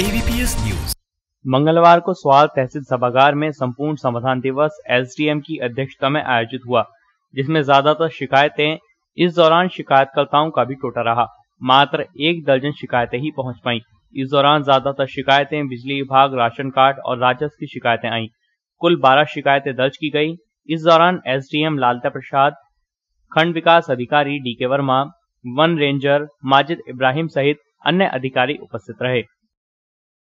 ABPS news मंगलवार को सवाल तहसील सभागार में संपूर्ण समाधान दिवस एसडीएम की अध्यक्षता में आयोजित हुआ जिसमें ज्यादातर शिकायतें इस दौरान शिकायतकर्ताओं का भी टोटा रहा मात्र एक दर्जन शिकायतें ही पहुंच पाई इस दौरान ज्यादातर शिकायतें बिजली विभाग राशन कार्ड और राजस्व की शिकायतें आईं कुल 12 शिकायतें दर्ज की गई इस दौरान एसडीएम लालता प्रसाद खंड विकास अधिकारी डीके वर्मा वन रेंजर माजिद इब्राहिम सहित अन्य अधिकारी उपस्थित रहे